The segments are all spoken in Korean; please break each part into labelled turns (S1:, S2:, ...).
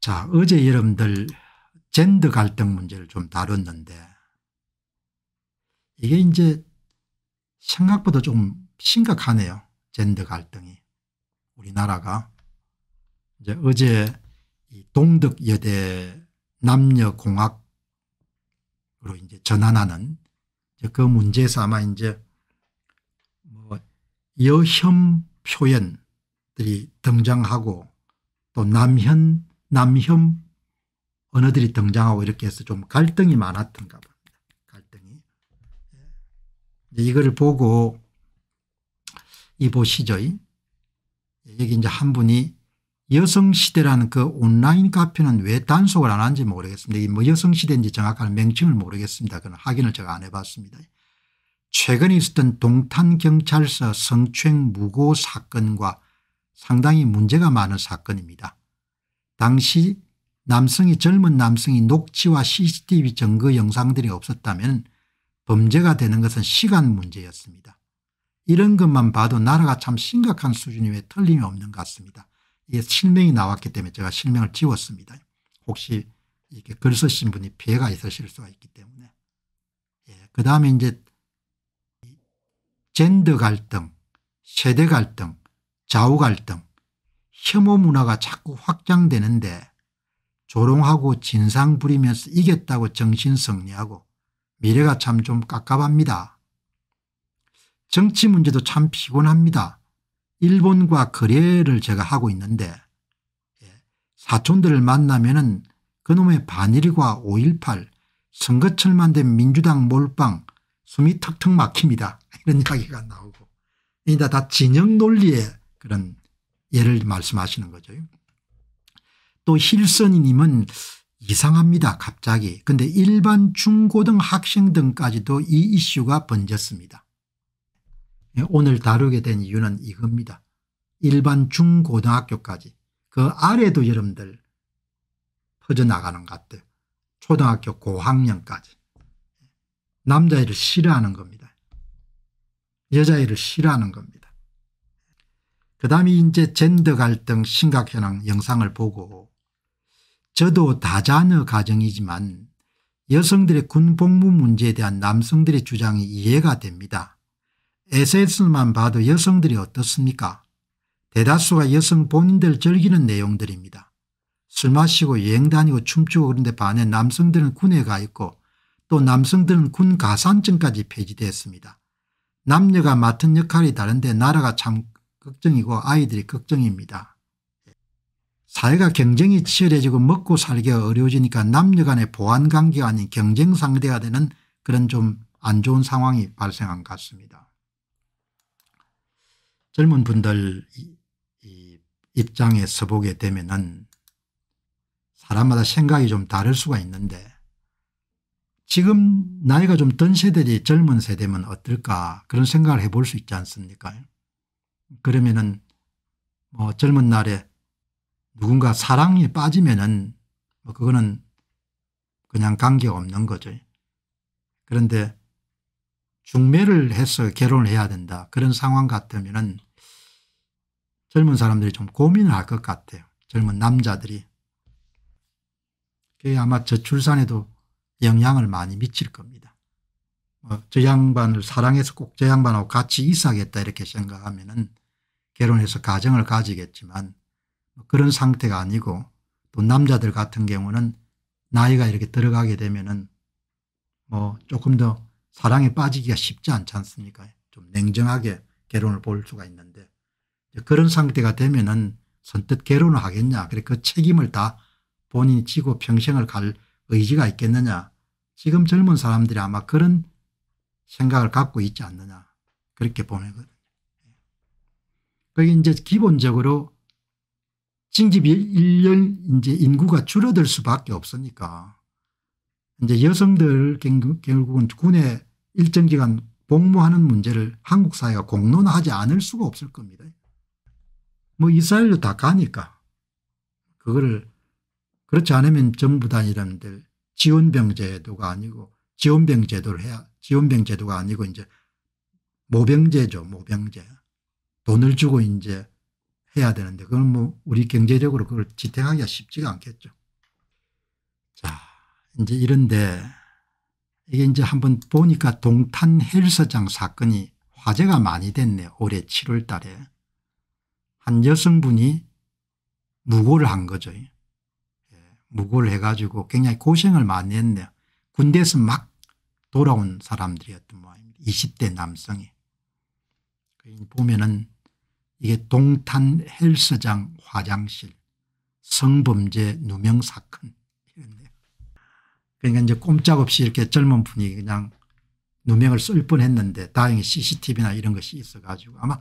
S1: 자 어제 여러분들 젠더 갈등 문제를 좀 다뤘는데 이게 이제 생각보다 좀 심각하네요. 젠더 갈등이 우리나라가 이제 어제 이 동덕여대 남녀공학으로 이제 전환하는 이제 그 문제에서 아마 이제 뭐 여혐 표현들이 등장하고 또 남현 남혐 언어들이 등장하고 이렇게 해서 좀 갈등이 많았던가 봅니다. 갈등이. 예. 이거를 보고 이 보시죠. 예, 여기 이제 한 분이 여성시대라는 그 온라인 카페는 왜 단속을 안 하는지 모르겠습니다. 이 뭐 여성시대인지 정확한 명칭을 모르겠습니다. 그건 확인을 제가 안 해봤습니다. 최근에 있었던 동탄경찰서 성추행 무고 사건과 상당히 문제가 많은 사건입니다. 당시 남성이 젊은 남성이 녹취와 cctv 증거 영상들이 없었다면 범죄가 되는 것은 시간 문제였습니다. 이런 것만 봐도 나라가 참 심각한 수준임에 틀림이 없는 것 같습니다. 이게 실명이 나왔기 때문에 제가 실명을 지웠습니다. 혹시 이렇게 글 쓰신 분이 피해가 있으실 수가 있기 때문에. 예, 그 다음에 이제 젠더 갈등, 세대 갈등, 좌우 갈등 혐오 문화가 자꾸 확장되는데 조롱하고 진상 부리면서 이겼다고 정신성리하고 미래가 참 좀 깝깝합니다. 정치 문제도 참 피곤합니다. 일본과 거래를 제가 하고 있는데 예, 사촌들을 만나면 은 그놈의 반일과 5.18 선거철만 된 민주당 몰빵 숨이 턱턱 막힙니다. 이런 이야기가 나오고 이다 다 진영 논리의 그런 예를 말씀하시는 거죠. 또 힐선이님은 이상합니다. 갑자기. 근데 일반 중고등 학생 등까지도 이 이슈가 번졌습니다. 예, 오늘 다루게 된 이유는 이겁니다. 일반 중고등학교까지 그 아래도 여러분들 퍼져나가는 것같 초등학교 고학년까지. 남자애를 싫어하는 겁니다. 여자애를 싫어하는 겁니다. 그 다음에 이제 젠더 갈등 심각 현황 영상을 보고 저도 다자녀 가정이지만 여성들의 군복무 문제에 대한 남성들의 주장이 이해가 됩니다. SNS만 봐도 여성들이 어떻습니까? 대다수가 여성 본인들 즐기는 내용들입니다. 술 마시고 여행 다니고 춤추고 그런데 반해 남성들은 군에 가 있고 또 남성들은 군 가산증까지 폐지됐습니다. 남녀가 맡은 역할이 다른데 나라가 참 걱정이고 아이들이 걱정입니다. 사회가 경쟁이 치열해지고 먹고 살기가 어려워지니까 남녀 간의 보완관계가 아닌 경쟁 상대가 되는 그런 좀 안 좋은 상황이 발생한 것 같습니다. 젊은 분들 입장에 서보게 되면 은 사람마다 생각이 좀 다를 수가 있는데 지금 나이가 좀 든 세대들이 젊은 세대면 어떨까 그런 생각을 해볼 수 있지 않습니까 그러면은 뭐 젊은 날에 누군가 사랑에 빠지면은 뭐 그거는 그냥 관계없는 거죠. 그런데 중매를 해서 결혼을 해야 된다. 그런 상황 같으면은 젊은 사람들이 좀 고민을 할 것 같아요. 젊은 남자들이. 그게 아마 저출산에도 영향을 많이 미칠 겁니다. 뭐저 양반을 사랑해서 꼭 저 양반하고 같이 이사하겠다 이렇게 생각하면은 결혼해서 가정을 가지겠지만 뭐 그런 상태가 아니고 또 남자들 같은 경우는 나이가 이렇게 들어가게 되면은 뭐 조금 더 사랑에 빠지기가 쉽지 않지 않습니까? 좀 냉정하게 결혼을 볼 수가 있는데 그런 상태가 되면은 선뜻 결혼을 하겠냐. 그래 그 책임을 다 본인이 지고 평생을 갈 의지가 있겠느냐. 지금 젊은 사람들이 아마 그런 생각을 갖고 있지 않느냐. 그렇게 보내거든요. 그기 이제 기본적으로 징집 이 1년 이제 인구가 줄어들 수밖에 없으니까 이제 여성들 결국은 군에 일정 기간 복무하는 문제를 한국 사회가 공론화하지 않을 수가 없을 겁니다. 뭐 이스라엘로 다 가니까 그거를 그렇지 않으면 정부 단위라는들 지원병 제도가 아니고 지원병 제도를 해야 지원병 제도가 아니고 이제 모병제죠 모병제. 돈을 주고 이제 해야 되는데 그건 뭐 우리 경제력으로 그걸 지탱하기가 쉽지가 않겠죠. 자 이제 이런데 이게 이제 한번 보니까 동탄 헬스장 사건이 화제가 많이 됐네 올해 7월 달에 한 여성분이 무고를 한 거죠. 예. 무고를 해가지고 굉장히 고생을 많이 했네요. 군대에서 막 돌아온 사람들이었던 모양입니다. 20대 남성이. 그러니까 보면은 이게 동탄 헬스장 화장실 성범죄 누명 사건 이런데 그러니까 이제 꼼짝없이 이렇게 젊은 분이 그냥 누명을 쓸 뻔했는데 다행히 CCTV나 이런 것이 있어가지고 아마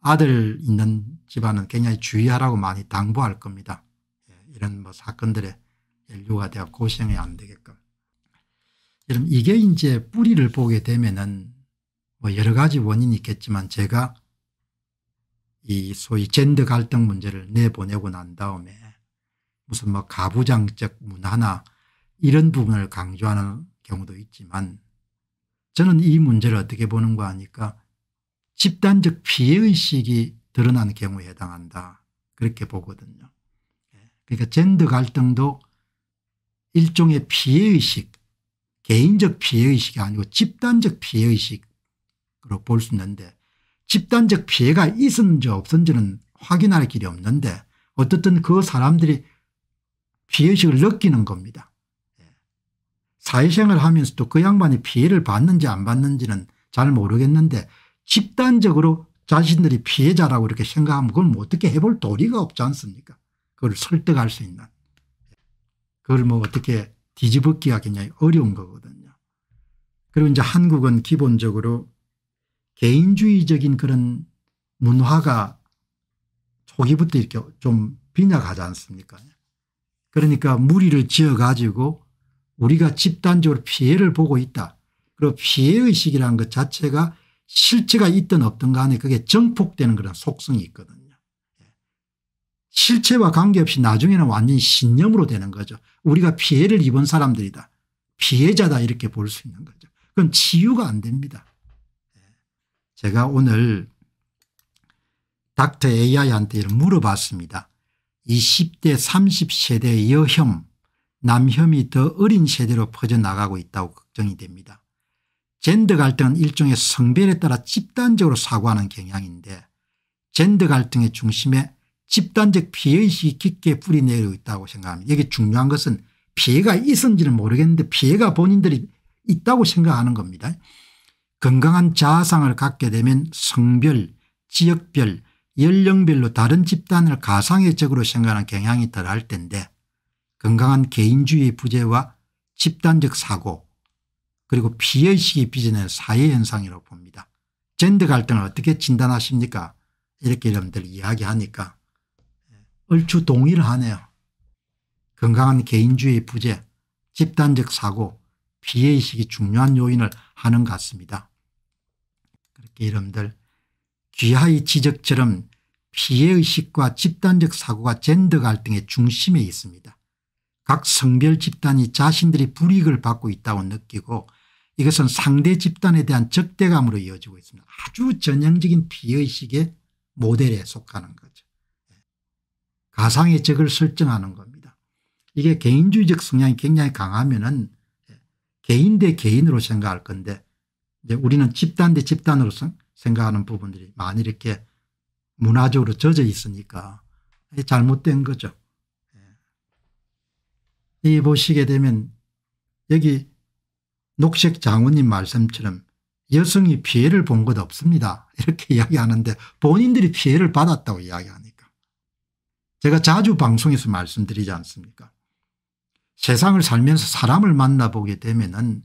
S1: 아들 있는 집안은 굉장히 주의하라고 많이 당부할 겁니다. 예, 이런 뭐 사건들의 연료가 되어 고생이 안 되게끔. 이게 이제 뿌리를 보게 되면은 뭐 여러 가지 원인이 있겠지만 제가 이 소위 젠더 갈등 문제를 내보내고 난 다음에 무슨 뭐 가부장적 문화나 이런 부분을 강조하는 경우도 있지만 저는 이 문제를 어떻게 보는가 하니까 집단적 피해의식이 드러난 경우에 해당한다 그렇게 보거든요. 예. 그러니까 젠더 갈등도 일종의 피해의식 개인적 피해의식이 아니고 집단적 피해의식 그렇게 볼수 있는데 집단적 피해가 있었는지 없었는지는 확인할 길이 없는데 어떻든 그 사람들이 피해의식을 느끼는 겁니다. 예. 사회생활 을 하면서도 그 양반이 피해를 받는지 안 받는지는 잘 모르겠는데 집단적으로 자신들이 피해자라고 이렇게 생각하면 그걸 뭐 어떻게 해볼 도리가 없지 않습니까 그걸 설득할 수 있는 그걸 뭐 어떻게 뒤집어끼 하겠냐 어려운 거거든요. 그리고 이제 한국은 기본적으로 개인주의적인 그런 문화가 초기부터 이렇게 좀 빈약하지 않습니까 그러니까 무리를 지어가지고 우리가 집단적으로 피해를 보고 있다. 그리고 피해의식이라는 것 자체가 실체가 있든 없든 간에 그게 정폭되는 그런 속성이 있거든요. 실체와 관계없이 나중에는 완전히 신념으로 되는 거죠. 우리가 피해를 입은 사람들이다. 피해자다 이렇게 볼 수 있는 거죠. 그건 치유가 안 됩니다. 제가 오늘 닥터 AI한테 물어봤습니다. 20대 30세대 여혐 남혐이 더 어린 세대로 퍼져나가고 있다고 걱정이 됩니다. 젠더 갈등은 일종의 성별에 따라 집단적으로 사고하는 경향인데 젠더 갈등의 중심에 집단적 피해의식이 깊게 뿌리내리고 있다고 생각합니다. 여기 중요한 것은 피해가 있었는지는 모르겠는데 피해가 본인들이 있다고 생각하는 겁니다. 건강한 자아상을 갖게 되면 성별, 지역별, 연령별로 다른 집단을 가상의 적으로 생각하는 경향이 덜할 텐데 건강한 개인주의 부재와 집단적 사고 그리고 피의식이 해 빚어낸 사회현상이라고 봅니다. 젠더 갈등을 어떻게 진단하십니까 이렇게 여러분들 이야기하니까 얼추 동의를 하네요. 건강한 개인주의 부재, 집단적 사고, 피해의식이 중요한 요인을 하는 것 같습니다. 이름들 귀하의 지적처럼 피해의식과 집단적 사고가 젠더 갈등의 중심에 있습니다. 각 성별 집단이 자신들이 불이익을 받고 있다고 느끼고 이것은 상대 집단에 대한 적대감으로 이어지고 있습니다. 아주 전형적인 피해의식의 모델에 속하는 거죠. 가상의 적을 설정하는 겁니다. 이게 개인주의적 성향이 굉장히 강하면 은 개인 대 개인으로 생각할 건데 이제 우리는 집단 대 집단으로서 생각하는 부분들이 많이 이렇게 문화적으로 젖어 있으니까 잘못된 거죠. 예. 이 보시게 되면 여기 녹색 장군님 말씀처럼 여성이 피해를 본 것 없습니다. 이렇게 이야기하는데 본인들이 피해를 받았다고 이야기하니까. 제가 자주 방송에서 말씀드리지 않습니까 세상을 살면서 사람을 만나보게 되면 은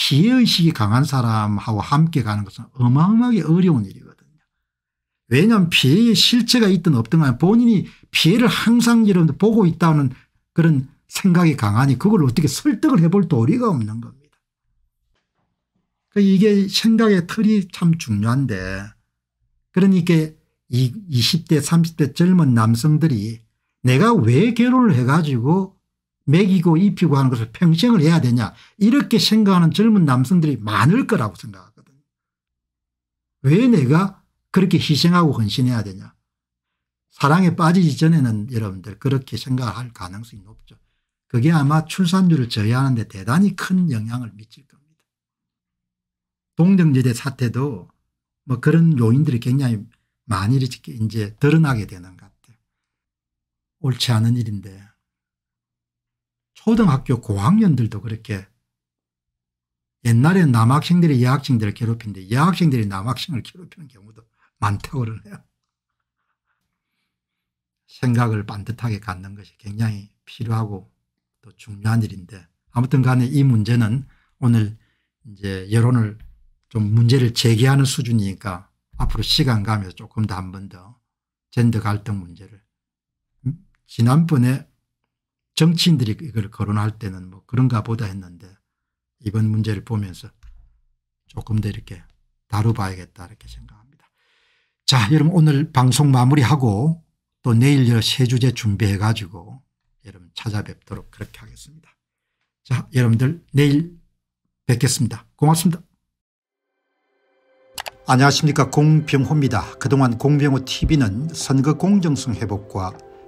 S1: 피해의식이 강한 사람하고 함께 가는 것은 어마어마하게 어려운 일이거든요. 왜냐하면 피해의 실체가 있든 없든 간에 본인이 피해를 항상 여러 보고 있다는 그런 생각이 강하니 그걸 어떻게 설득을 해볼 도리가 없는 겁니다. 그러니까 이게 생각의 틀이 참 중요한데 그러니까 20대 30대 젊은 남성들이 내가 왜 결혼을 해가지고 먹기고 입히고 하는 것을 평생을 해야 되냐 이렇게 생각하는 젊은 남성들이 많을 거라고 생각하거든요. 왜 내가 그렇게 희생하고 헌신해야 되냐. 사랑에 빠지기 전에는 여러분들 그렇게 생각할 가능성이 높죠. 그게 아마 출산율을 저해하는 데 대단히 큰 영향을 미칠 겁니다. 동정제대 사태도 뭐 그런 요인들이 굉장히 많이 이제 드러나게 되는 것 같아요. 옳지 않은 일인데 초등학교 고학년들도 그렇게 옛날에 남학생들이 여학생들을 괴롭히는데 여학생들이 남학생을 괴롭히는 경우도 많다고 그러네요. 생각을 반듯하게 갖는 것이 굉장히 필요하고 또 중요한 일인데 아무튼 간에 이 문제는 오늘 이제 여론을 좀 문제를 제기하는 수준이니까 앞으로 시간 가면서 조금 더 한 번 더 젠더 갈등 문제를 지난번에 정치인들이 이걸 거론할 때는 뭐 그런가 보다 했는데 이번 문제를 보면서 조금 더 이렇게 다뤄봐야겠다 이렇게 생각합니다. 자 여러분 오늘 방송 마무리하고 또 내일 세 주제 준비해 가지고 여러분 찾아뵙도록 그렇게 하겠습니다. 자 여러분들 내일 뵙겠습니다. 고맙습니다. 안녕하십니까 공병호입니다. 그동안 공병호 tv는 선거 공정성 회복과